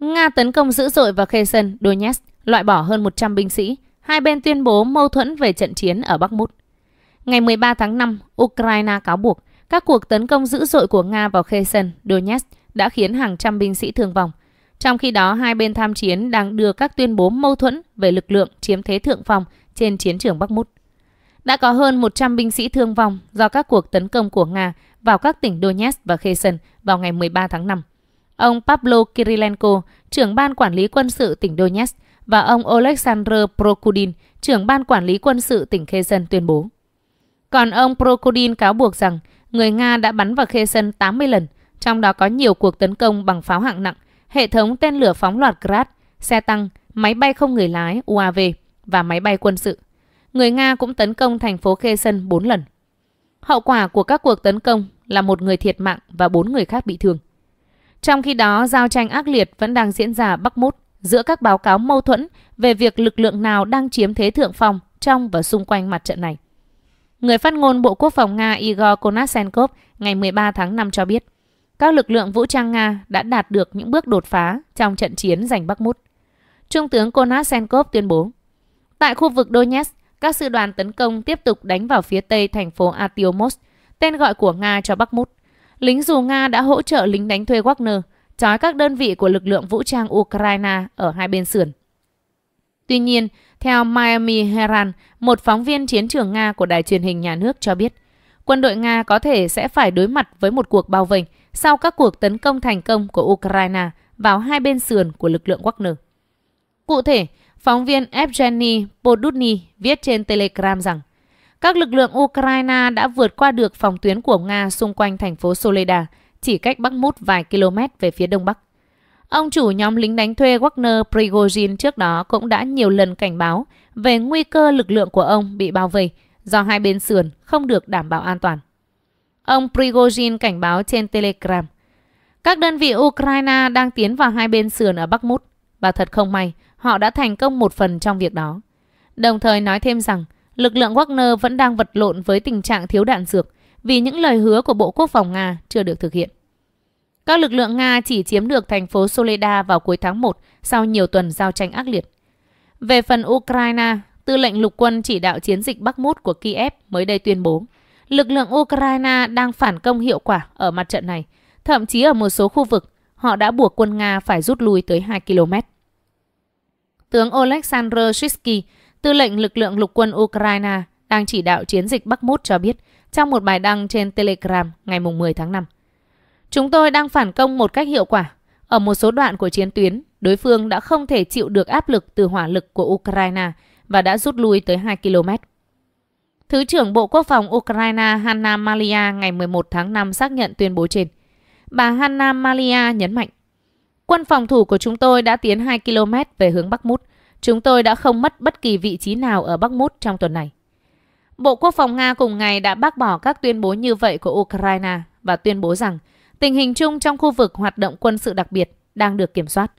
Nga tấn công dữ dội vào Kherson, Donetsk, loại bỏ hơn 100 binh sĩ. Hai bên tuyên bố mâu thuẫn về trận chiến ở Bắc Mút. Ngày 13 tháng 5, Ukraine cáo buộc các cuộc tấn công dữ dội của Nga vào Kherson, Donetsk đã khiến hàng trăm binh sĩ thương vong. Trong khi đó, hai bên tham chiến đang đưa các tuyên bố mâu thuẫn về lực lượng chiếm thế thượng phong trên chiến trường Bắc Mút. Đã có hơn 100 binh sĩ thương vong do các cuộc tấn công của Nga vào các tỉnh Donetsk và Kherson vào ngày 13 tháng 5. Ông Pablo Kirilenko, trưởng ban quản lý quân sự tỉnh Donetsk và ông Oleksandr Prokudin, trưởng ban quản lý quân sự tỉnh Kherson tuyên bố. Còn ông Prokudin cáo buộc rằng người Nga đã bắn vào Kherson 80 lần, trong đó có nhiều cuộc tấn công bằng pháo hạng nặng, hệ thống tên lửa phóng loạt Grad, xe tăng, máy bay không người lái UAV và máy bay quân sự. Người Nga cũng tấn công thành phố Kherson 4 lần. Hậu quả của các cuộc tấn công là một người thiệt mạng và bốn người khác bị thương. Trong khi đó, giao tranh ác liệt vẫn đang diễn ra bắc mút giữa các báo cáo mâu thuẫn về việc lực lượng nào đang chiếm thế thượng phong trong và xung quanh mặt trận này. Người phát ngôn Bộ Quốc phòng Nga Igor Konashenkov ngày 13 tháng 5 cho biết, các lực lượng vũ trang Nga đã đạt được những bước đột phá trong trận chiến giành Bắc Mút. Trung tướng Konashenkov tuyên bố, tại khu vực Donetsk, các sư đoàn tấn công tiếp tục đánh vào phía tây thành phố Atiomos, tên gọi của Nga cho Bắc Mút lính dù Nga đã hỗ trợ lính đánh thuê Wagner, trói các đơn vị của lực lượng vũ trang Ukraine ở hai bên sườn. Tuy nhiên, theo Miami Herald, một phóng viên chiến trường Nga của đài truyền hình nhà nước cho biết, quân đội Nga có thể sẽ phải đối mặt với một cuộc bao vây sau các cuộc tấn công thành công của Ukraine vào hai bên sườn của lực lượng Wagner. Cụ thể, phóng viên Evgeny Podutny viết trên Telegram rằng các lực lượng Ukraine đã vượt qua được phòng tuyến của Nga xung quanh thành phố Soleda, chỉ cách Bắc Mút vài km về phía đông bắc. Ông chủ nhóm lính đánh thuê Wagner Prigozhin trước đó cũng đã nhiều lần cảnh báo về nguy cơ lực lượng của ông bị bao vây do hai bên sườn không được đảm bảo an toàn. Ông Prigozhin cảnh báo trên Telegram. Các đơn vị Ukraine đang tiến vào hai bên sườn ở Bắc Mút và thật không may, họ đã thành công một phần trong việc đó. Đồng thời nói thêm rằng lực lượng Wagner vẫn đang vật lộn với tình trạng thiếu đạn dược vì những lời hứa của Bộ Quốc phòng Nga chưa được thực hiện. Các lực lượng Nga chỉ chiếm được thành phố Soleda vào cuối tháng 1 sau nhiều tuần giao tranh ác liệt. Về phần Ukraine, tư lệnh lục quân chỉ đạo chiến dịch Bắc Mút của Kiev mới đây tuyên bố lực lượng Ukraine đang phản công hiệu quả ở mặt trận này. Thậm chí ở một số khu vực, họ đã buộc quân Nga phải rút lui tới 2 km. Tướng Oleksandr Shishky, Tư lệnh lực lượng lục quân Ukraine đang chỉ đạo chiến dịch Bắc Mút cho biết trong một bài đăng trên Telegram ngày 10 tháng 5. Chúng tôi đang phản công một cách hiệu quả. Ở một số đoạn của chiến tuyến, đối phương đã không thể chịu được áp lực từ hỏa lực của Ukraine và đã rút lui tới 2 km. Thứ trưởng Bộ Quốc phòng Ukraine Hanna Malia ngày 11 tháng 5 xác nhận tuyên bố trên. Bà Hanna Malia nhấn mạnh, quân phòng thủ của chúng tôi đã tiến 2 km về hướng Bắc Mút, Chúng tôi đã không mất bất kỳ vị trí nào ở Bắc Mút trong tuần này. Bộ Quốc phòng Nga cùng ngày đã bác bỏ các tuyên bố như vậy của Ukraine và tuyên bố rằng tình hình chung trong khu vực hoạt động quân sự đặc biệt đang được kiểm soát.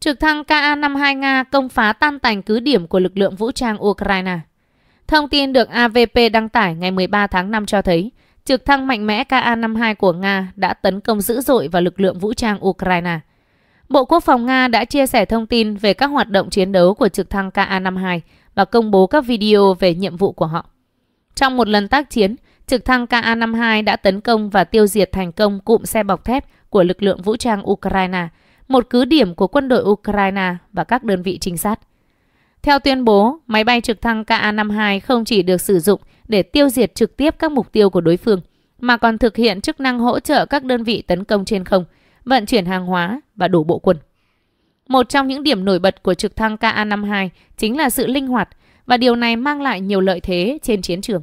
Trực thăng Ka-52 Nga công phá tan tành cứ điểm của lực lượng vũ trang Ukraine. Thông tin được AVP đăng tải ngày 13 tháng 5 cho thấy, trực thăng mạnh mẽ Ka-52 của Nga đã tấn công dữ dội vào lực lượng vũ trang Ukraine – Bộ Quốc phòng Nga đã chia sẻ thông tin về các hoạt động chiến đấu của trực thăng Ka-52 và công bố các video về nhiệm vụ của họ. Trong một lần tác chiến, trực thăng Ka-52 đã tấn công và tiêu diệt thành công cụm xe bọc thép của lực lượng vũ trang Ukraine, một cứ điểm của quân đội Ukraine và các đơn vị trinh sát. Theo tuyên bố, máy bay trực thăng Ka-52 không chỉ được sử dụng để tiêu diệt trực tiếp các mục tiêu của đối phương, mà còn thực hiện chức năng hỗ trợ các đơn vị tấn công trên không – vận chuyển hàng hóa và đổ bộ quân. Một trong những điểm nổi bật của trực thăng KA-52 chính là sự linh hoạt và điều này mang lại nhiều lợi thế trên chiến trường.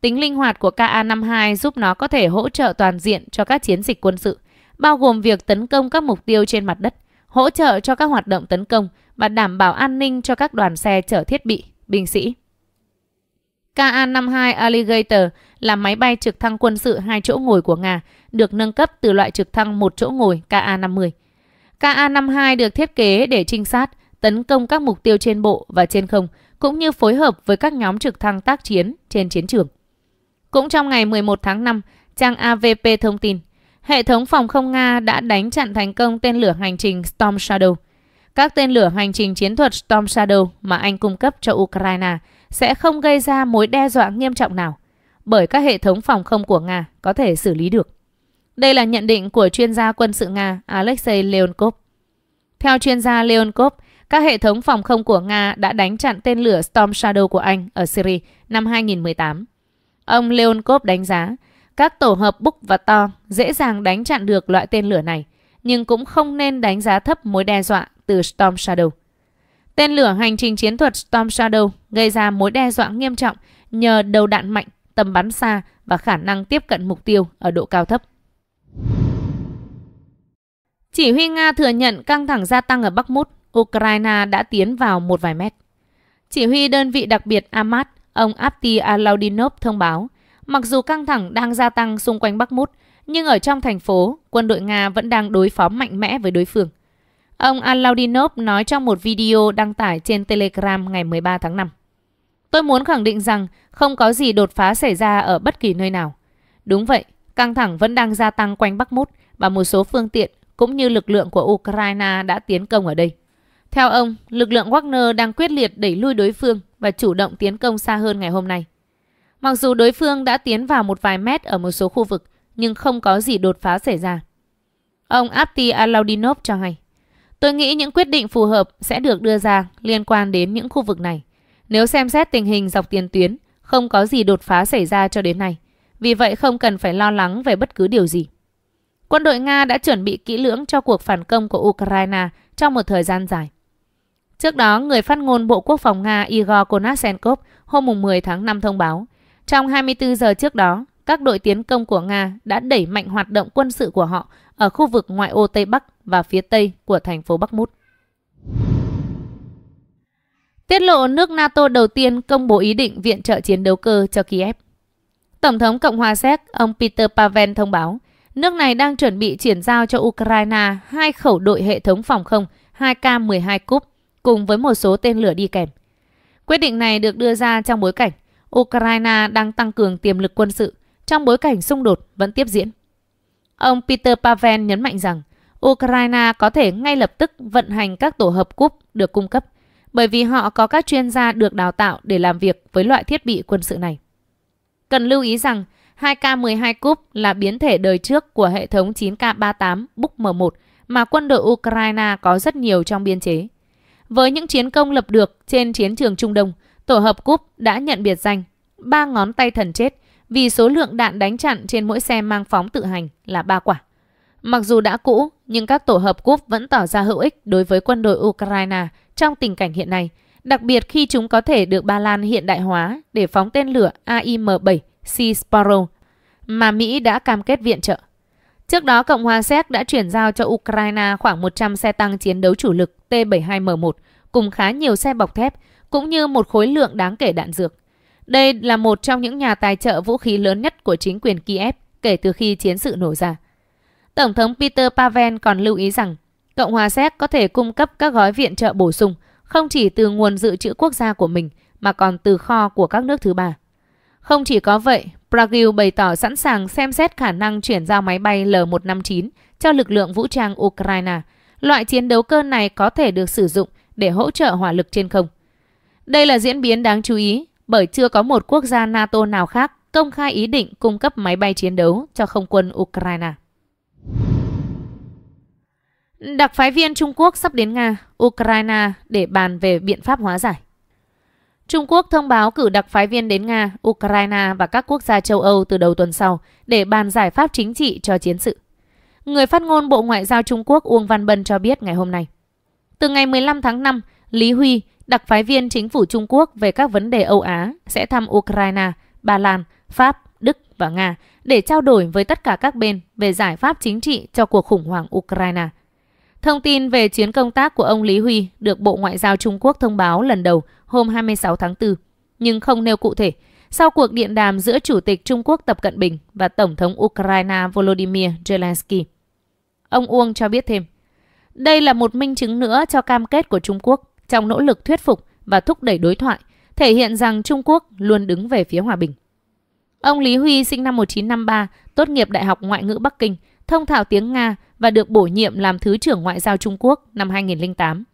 Tính linh hoạt của KA-52 giúp nó có thể hỗ trợ toàn diện cho các chiến dịch quân sự, bao gồm việc tấn công các mục tiêu trên mặt đất, hỗ trợ cho các hoạt động tấn công và đảm bảo an ninh cho các đoàn xe chở thiết bị, binh sĩ. KA-52 Alligator là máy bay trực thăng quân sự hai chỗ ngồi của Nga, được nâng cấp từ loại trực thăng một chỗ ngồi KA-50. KA-52 được thiết kế để trinh sát, tấn công các mục tiêu trên bộ và trên không, cũng như phối hợp với các nhóm trực thăng tác chiến trên chiến trường. Cũng trong ngày 11 tháng 5, trang AVP thông tin, hệ thống phòng không Nga đã đánh chặn thành công tên lửa hành trình Storm Shadow. Các tên lửa hành trình chiến thuật Storm Shadow mà Anh cung cấp cho Ukraine sẽ không gây ra mối đe dọa nghiêm trọng nào, bởi các hệ thống phòng không của Nga có thể xử lý được. Đây là nhận định của chuyên gia quân sự Nga Alexei Leonkov. Theo chuyên gia Leonkov, các hệ thống phòng không của Nga đã đánh chặn tên lửa Storm Shadow của Anh ở Syria năm 2018. Ông Leonkov đánh giá, các tổ hợp Buk và To dễ dàng đánh chặn được loại tên lửa này, nhưng cũng không nên đánh giá thấp mối đe dọa từ Storm Shadow. Tên lửa hành trình chiến thuật Storm Shadow gây ra mối đe dọa nghiêm trọng nhờ đầu đạn mạnh, tầm bắn xa và khả năng tiếp cận mục tiêu ở độ cao thấp. Chỉ huy Nga thừa nhận căng thẳng gia tăng ở Bắc Mút, Ukraine đã tiến vào một vài mét. Chỉ huy đơn vị đặc biệt Amat, ông Apti Alaudinov thông báo, mặc dù căng thẳng đang gia tăng xung quanh Bắc Mút, nhưng ở trong thành phố, quân đội Nga vẫn đang đối phó mạnh mẽ với đối phương. Ông Alaudinov nói trong một video đăng tải trên Telegram ngày 13 tháng 5. Tôi muốn khẳng định rằng không có gì đột phá xảy ra ở bất kỳ nơi nào. Đúng vậy, căng thẳng vẫn đang gia tăng quanh Bắc Mút và một số phương tiện cũng như lực lượng của Ukraine đã tiến công ở đây. Theo ông, lực lượng Wagner đang quyết liệt đẩy lui đối phương và chủ động tiến công xa hơn ngày hôm nay. Mặc dù đối phương đã tiến vào một vài mét ở một số khu vực, nhưng không có gì đột phá xảy ra. Ông Apti Alaudinov cho hay, Tôi nghĩ những quyết định phù hợp sẽ được đưa ra liên quan đến những khu vực này. Nếu xem xét tình hình dọc tiền tuyến, không có gì đột phá xảy ra cho đến nay. Vì vậy không cần phải lo lắng về bất cứ điều gì. Quân đội Nga đã chuẩn bị kỹ lưỡng cho cuộc phản công của Ukraine trong một thời gian dài. Trước đó, người phát ngôn Bộ Quốc phòng Nga Igor Konashenkov hôm 10 tháng 5 thông báo, trong 24 giờ trước đó, các đội tiến công của Nga đã đẩy mạnh hoạt động quân sự của họ ở khu vực ngoại ô Tây Bắc và phía Tây của thành phố Bắc Mút. Tiết lộ nước NATO đầu tiên công bố ý định viện trợ chiến đấu cơ cho Kiev. Tổng thống Cộng hòa Séc, ông Peter Pavel thông báo, Nước này đang chuẩn bị chuyển giao cho Ukraine hai khẩu đội hệ thống phòng không 2K-12 Cup cùng với một số tên lửa đi kèm. Quyết định này được đưa ra trong bối cảnh Ukraine đang tăng cường tiềm lực quân sự trong bối cảnh xung đột vẫn tiếp diễn. Ông Peter Pavel nhấn mạnh rằng Ukraine có thể ngay lập tức vận hành các tổ hợp cúp được cung cấp bởi vì họ có các chuyên gia được đào tạo để làm việc với loại thiết bị quân sự này. Cần lưu ý rằng 2K12 Cup là biến thể đời trước của hệ thống 9K38 Buk M1 mà quân đội Ukraine có rất nhiều trong biên chế. Với những chiến công lập được trên chiến trường Trung Đông, tổ hợp Cup đã nhận biệt danh ba ngón tay thần chết vì số lượng đạn đánh chặn trên mỗi xe mang phóng tự hành là ba quả. Mặc dù đã cũ, nhưng các tổ hợp Cup vẫn tỏ ra hữu ích đối với quân đội Ukraine trong tình cảnh hiện nay, đặc biệt khi chúng có thể được Ba Lan hiện đại hóa để phóng tên lửa AIM-7 Sea Sparrow mà Mỹ đã cam kết viện trợ. Trước đó, Cộng hòa Séc đã chuyển giao cho Ukraine khoảng 100 xe tăng chiến đấu chủ lực T-72M1 cùng khá nhiều xe bọc thép cũng như một khối lượng đáng kể đạn dược. Đây là một trong những nhà tài trợ vũ khí lớn nhất của chính quyền Kiev kể từ khi chiến sự nổ ra. Tổng thống Peter Pavel còn lưu ý rằng Cộng hòa Séc có thể cung cấp các gói viện trợ bổ sung không chỉ từ nguồn dự trữ quốc gia của mình mà còn từ kho của các nước thứ ba. Không chỉ có vậy, Brazil bày tỏ sẵn sàng xem xét khả năng chuyển giao máy bay L-159 cho lực lượng vũ trang Ukraine. Loại chiến đấu cơ này có thể được sử dụng để hỗ trợ hỏa lực trên không. Đây là diễn biến đáng chú ý bởi chưa có một quốc gia NATO nào khác công khai ý định cung cấp máy bay chiến đấu cho không quân Ukraine. Đặc phái viên Trung Quốc sắp đến Nga, Ukraine để bàn về biện pháp hóa giải. Trung Quốc thông báo cử đặc phái viên đến Nga, Ukraine và các quốc gia châu Âu từ đầu tuần sau để bàn giải pháp chính trị cho chiến sự. Người phát ngôn Bộ Ngoại giao Trung Quốc Uông Văn Bân cho biết ngày hôm nay. Từ ngày 15 tháng 5, Lý Huy, đặc phái viên chính phủ Trung Quốc về các vấn đề Âu Á, sẽ thăm Ukraine, Ba Lan, Pháp, Đức và Nga để trao đổi với tất cả các bên về giải pháp chính trị cho cuộc khủng hoảng Ukraine – Thông tin về chuyến công tác của ông Lý Huy được Bộ Ngoại giao Trung Quốc thông báo lần đầu hôm 26 tháng 4, nhưng không nêu cụ thể. Sau cuộc điện đàm giữa Chủ tịch Trung Quốc Tập Cận Bình và Tổng thống Ukraine Volodymyr Zelensky, ông Uông cho biết thêm, đây là một minh chứng nữa cho cam kết của Trung Quốc trong nỗ lực thuyết phục và thúc đẩy đối thoại, thể hiện rằng Trung Quốc luôn đứng về phía hòa bình. Ông Lý Huy sinh năm 1953, tốt nghiệp Đại học Ngoại ngữ Bắc Kinh, thông thạo tiếng Nga và được bổ nhiệm làm Thứ trưởng Ngoại giao Trung Quốc năm 2008.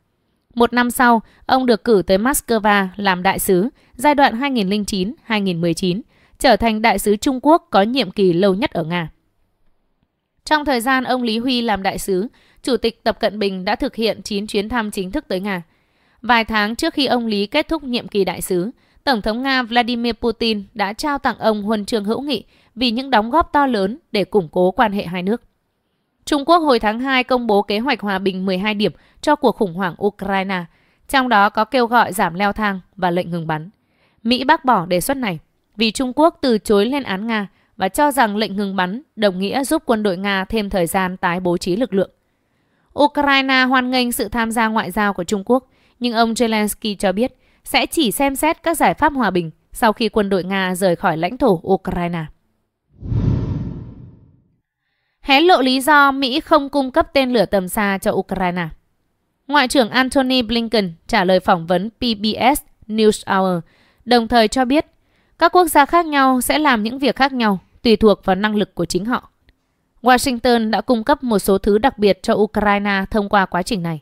Một năm sau, ông được cử tới Moscow làm đại sứ giai đoạn 2009-2019, trở thành đại sứ Trung Quốc có nhiệm kỳ lâu nhất ở Nga. Trong thời gian ông Lý Huy làm đại sứ, Chủ tịch Tập Cận Bình đã thực hiện 9 chuyến thăm chính thức tới Nga. Vài tháng trước khi ông Lý kết thúc nhiệm kỳ đại sứ, Tổng thống Nga Vladimir Putin đã trao tặng ông huân chương hữu nghị vì những đóng góp to lớn để củng cố quan hệ hai nước. Trung Quốc hồi tháng 2 công bố kế hoạch hòa bình 12 điểm cho cuộc khủng hoảng Ukraine, trong đó có kêu gọi giảm leo thang và lệnh ngừng bắn. Mỹ bác bỏ đề xuất này vì Trung Quốc từ chối lên án Nga và cho rằng lệnh ngừng bắn đồng nghĩa giúp quân đội Nga thêm thời gian tái bố trí lực lượng. Ukraine hoan nghênh sự tham gia ngoại giao của Trung Quốc, nhưng ông Zelensky cho biết sẽ chỉ xem xét các giải pháp hòa bình sau khi quân đội Nga rời khỏi lãnh thổ Ukraine hé lộ lý do Mỹ không cung cấp tên lửa tầm xa cho Ukraine. Ngoại trưởng Antony Blinken trả lời phỏng vấn PBS News Hour, đồng thời cho biết các quốc gia khác nhau sẽ làm những việc khác nhau tùy thuộc vào năng lực của chính họ. Washington đã cung cấp một số thứ đặc biệt cho Ukraine thông qua quá trình này.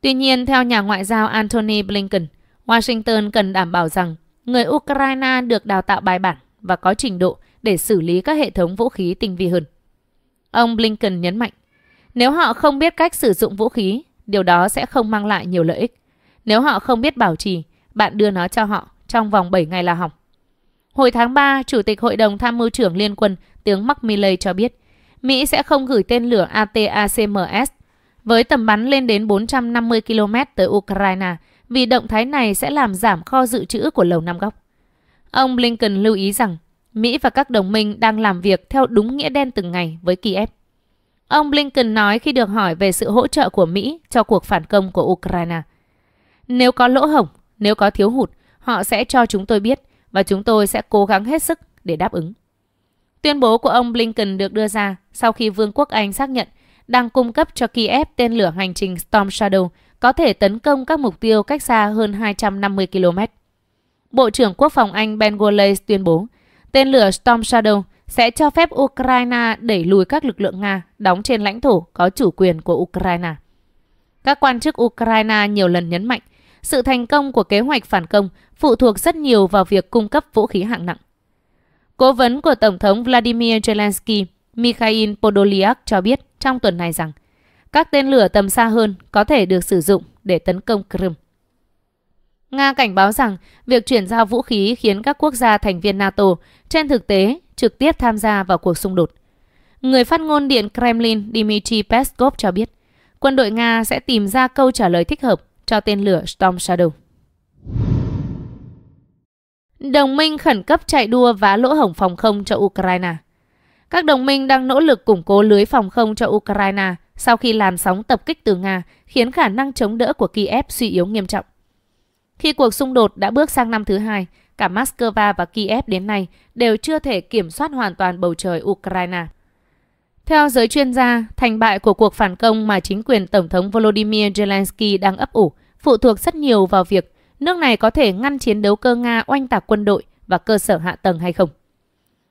Tuy nhiên, theo nhà ngoại giao Antony Blinken, Washington cần đảm bảo rằng người Ukraine được đào tạo bài bản và có trình độ để xử lý các hệ thống vũ khí tinh vi hơn. Ông Blinken nhấn mạnh, nếu họ không biết cách sử dụng vũ khí, điều đó sẽ không mang lại nhiều lợi ích. Nếu họ không biết bảo trì, bạn đưa nó cho họ trong vòng 7 ngày là hỏng. Hồi tháng 3, Chủ tịch Hội đồng Tham mưu trưởng Liên quân tướng Macmillan cho biết, Mỹ sẽ không gửi tên lửa ATACMS với tầm bắn lên đến 450 km tới Ukraine vì động thái này sẽ làm giảm kho dự trữ của Lầu Năm Góc. Ông Blinken lưu ý rằng Mỹ và các đồng minh đang làm việc theo đúng nghĩa đen từng ngày với Kiev. Ông Blinken nói khi được hỏi về sự hỗ trợ của Mỹ cho cuộc phản công của Ukraine. Nếu có lỗ hổng, nếu có thiếu hụt, họ sẽ cho chúng tôi biết và chúng tôi sẽ cố gắng hết sức để đáp ứng. Tuyên bố của ông Blinken được đưa ra sau khi Vương quốc Anh xác nhận đang cung cấp cho Kiev tên lửa hành trình Storm Shadow có thể tấn công các mục tiêu cách xa hơn 250 km. Bộ trưởng Quốc phòng Anh Ben Wallace tuyên bố Tên lửa Storm Shadow sẽ cho phép Ukraine đẩy lùi các lực lượng Nga đóng trên lãnh thổ có chủ quyền của Ukraine. Các quan chức Ukraine nhiều lần nhấn mạnh sự thành công của kế hoạch phản công phụ thuộc rất nhiều vào việc cung cấp vũ khí hạng nặng. Cố vấn của Tổng thống Vladimir Zelensky, Mikhail Podolyak cho biết trong tuần này rằng các tên lửa tầm xa hơn có thể được sử dụng để tấn công Crimea. Nga cảnh báo rằng việc chuyển giao vũ khí khiến các quốc gia thành viên NATO trên thực tế trực tiếp tham gia vào cuộc xung đột. Người phát ngôn Điện Kremlin Dmitry Peskov cho biết, quân đội Nga sẽ tìm ra câu trả lời thích hợp cho tên lửa Storm Shadow. Đồng minh khẩn cấp chạy đua vá lỗ hổng phòng không cho Ukraine. Các đồng minh đang nỗ lực củng cố lưới phòng không cho Ukraine sau khi làn sóng tập kích từ Nga khiến khả năng chống đỡ của Kiev suy yếu nghiêm trọng. Khi cuộc xung đột đã bước sang năm thứ hai, cả Moscow và Kiev đến nay đều chưa thể kiểm soát hoàn toàn bầu trời Ukraine. Theo giới chuyên gia, thành bại của cuộc phản công mà chính quyền Tổng thống Volodymyr Zelensky đang ấp ủ phụ thuộc rất nhiều vào việc nước này có thể ngăn chiến đấu cơ Nga oanh tạc quân đội và cơ sở hạ tầng hay không.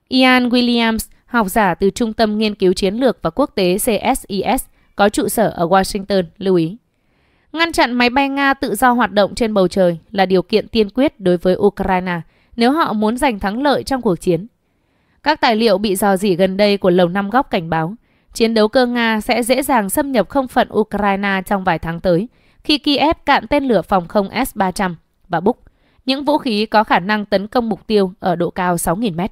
Ian Williams, học giả từ Trung tâm Nghiên cứu Chiến lược và Quốc tế CSIS, có trụ sở ở Washington, lưu ý. Ngăn chặn máy bay Nga tự do hoạt động trên bầu trời là điều kiện tiên quyết đối với Ukraine nếu họ muốn giành thắng lợi trong cuộc chiến. Các tài liệu bị dò dỉ gần đây của Lầu Năm Góc cảnh báo, chiến đấu cơ Nga sẽ dễ dàng xâm nhập không phận Ukraine trong vài tháng tới khi Kiev cạn tên lửa phòng không S-300 và Buk, những vũ khí có khả năng tấn công mục tiêu ở độ cao 6.000 mét.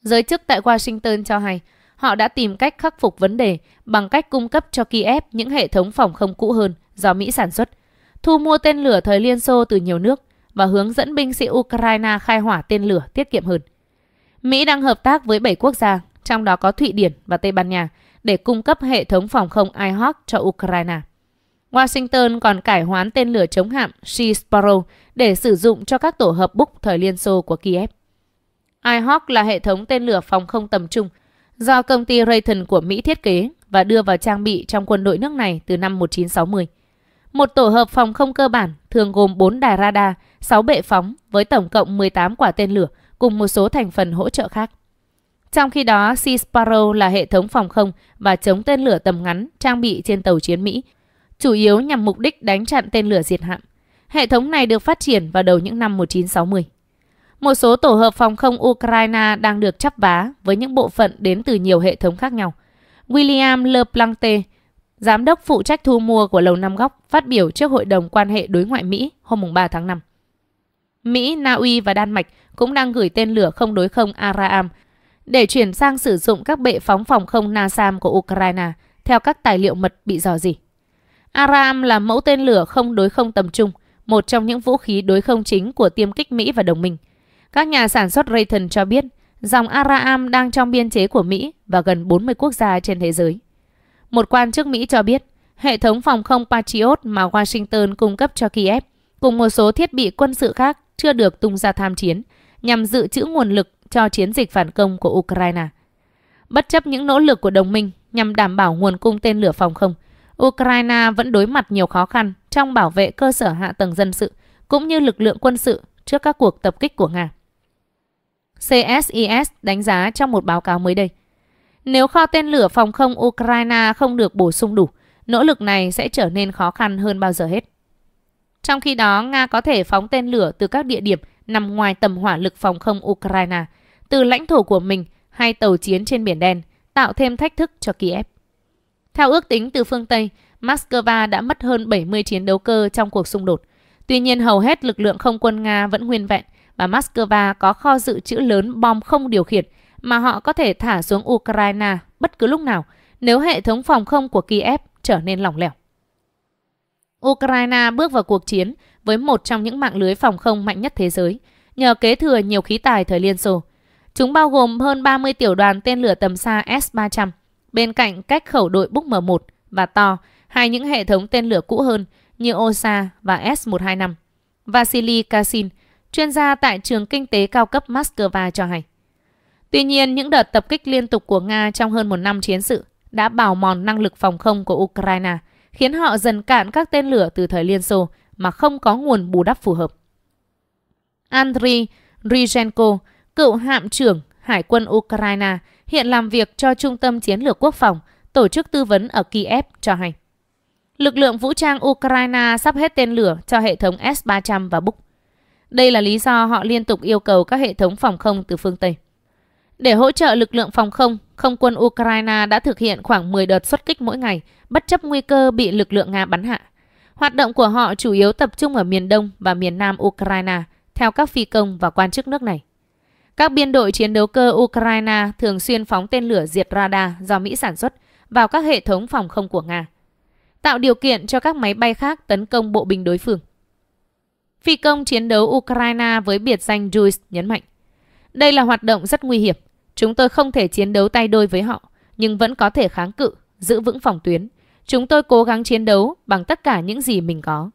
Giới chức tại Washington cho hay, Họ đã tìm cách khắc phục vấn đề bằng cách cung cấp cho Kiev những hệ thống phòng không cũ hơn do Mỹ sản xuất, thu mua tên lửa thời Liên Xô từ nhiều nước và hướng dẫn binh sĩ Ukraine khai hỏa tên lửa tiết kiệm hơn. Mỹ đang hợp tác với 7 quốc gia, trong đó có Thụy Điển và Tây Ban Nha, để cung cấp hệ thống phòng không IHawk cho Ukraine. Washington còn cải hoán tên lửa chống hạm Sea Sparrow để sử dụng cho các tổ hợp búc thời Liên Xô của Kiev. IHawk là hệ thống tên lửa phòng không tầm trung do công ty Raytheon của Mỹ thiết kế và đưa vào trang bị trong quân đội nước này từ năm 1960. Một tổ hợp phòng không cơ bản thường gồm 4 đài radar, 6 bệ phóng với tổng cộng 18 quả tên lửa cùng một số thành phần hỗ trợ khác. Trong khi đó, Sea Sparrow là hệ thống phòng không và chống tên lửa tầm ngắn trang bị trên tàu chiến Mỹ, chủ yếu nhằm mục đích đánh chặn tên lửa diệt hạm. Hệ thống này được phát triển vào đầu những năm 1960. Một số tổ hợp phòng không Ukraine đang được chắp vá với những bộ phận đến từ nhiều hệ thống khác nhau. William LePlante, giám đốc phụ trách thu mua của Lầu Năm Góc, phát biểu trước Hội đồng quan hệ đối ngoại Mỹ hôm 3 tháng 5. Mỹ, Na Uy và Đan Mạch cũng đang gửi tên lửa không đối không Aram để chuyển sang sử dụng các bệ phóng phòng không NASAM của Ukraine theo các tài liệu mật bị dò dỉ. Aram là mẫu tên lửa không đối không tầm trung, một trong những vũ khí đối không chính của tiêm kích Mỹ và đồng minh – các nhà sản xuất Raytheon cho biết dòng Araam đang trong biên chế của Mỹ và gần 40 quốc gia trên thế giới. Một quan chức Mỹ cho biết hệ thống phòng không Patriot mà Washington cung cấp cho Kiev cùng một số thiết bị quân sự khác chưa được tung ra tham chiến nhằm dự trữ nguồn lực cho chiến dịch phản công của Ukraine. Bất chấp những nỗ lực của đồng minh nhằm đảm bảo nguồn cung tên lửa phòng không, Ukraine vẫn đối mặt nhiều khó khăn trong bảo vệ cơ sở hạ tầng dân sự cũng như lực lượng quân sự trước các cuộc tập kích của Nga. CSIS đánh giá trong một báo cáo mới đây. Nếu kho tên lửa phòng không Ukraine không được bổ sung đủ, nỗ lực này sẽ trở nên khó khăn hơn bao giờ hết. Trong khi đó, Nga có thể phóng tên lửa từ các địa điểm nằm ngoài tầm hỏa lực phòng không Ukraine, từ lãnh thổ của mình hay tàu chiến trên Biển Đen, tạo thêm thách thức cho Kiev. Theo ước tính từ phương Tây, Moscow đã mất hơn 70 chiến đấu cơ trong cuộc xung đột. Tuy nhiên hầu hết lực lượng không quân Nga vẫn nguyên vẹn và Moscow có kho dự trữ lớn bom không điều khiển mà họ có thể thả xuống Ukraine bất cứ lúc nào nếu hệ thống phòng không của Kiev trở nên lỏng lẻo. Ukraine bước vào cuộc chiến với một trong những mạng lưới phòng không mạnh nhất thế giới, nhờ kế thừa nhiều khí tài thời Liên Xô. Chúng bao gồm hơn 30 tiểu đoàn tên lửa tầm xa S-300, bên cạnh cách khẩu đội Buk M1 và To, hai những hệ thống tên lửa cũ hơn như OSA và S-125. Vasily Kasin, chuyên gia tại trường kinh tế cao cấp Moscow cho hay. Tuy nhiên, những đợt tập kích liên tục của Nga trong hơn một năm chiến sự đã bào mòn năng lực phòng không của Ukraine, khiến họ dần cạn các tên lửa từ thời Liên Xô mà không có nguồn bù đắp phù hợp. Andriy Ryzhenko, cựu hạm trưởng Hải quân Ukraine, hiện làm việc cho Trung tâm Chiến lược Quốc phòng, tổ chức tư vấn ở Kiev cho hay. Lực lượng vũ trang Ukraine sắp hết tên lửa cho hệ thống S-300 và Buk. Đây là lý do họ liên tục yêu cầu các hệ thống phòng không từ phương Tây. Để hỗ trợ lực lượng phòng không, không quân Ukraine đã thực hiện khoảng 10 đợt xuất kích mỗi ngày, bất chấp nguy cơ bị lực lượng Nga bắn hạ. Hoạt động của họ chủ yếu tập trung ở miền Đông và miền Nam Ukraine, theo các phi công và quan chức nước này. Các biên đội chiến đấu cơ Ukraine thường xuyên phóng tên lửa diệt radar do Mỹ sản xuất vào các hệ thống phòng không của Nga, tạo điều kiện cho các máy bay khác tấn công bộ binh đối phương phi công chiến đấu Ukraine với biệt danh Juice nhấn mạnh. Đây là hoạt động rất nguy hiểm. Chúng tôi không thể chiến đấu tay đôi với họ, nhưng vẫn có thể kháng cự, giữ vững phòng tuyến. Chúng tôi cố gắng chiến đấu bằng tất cả những gì mình có.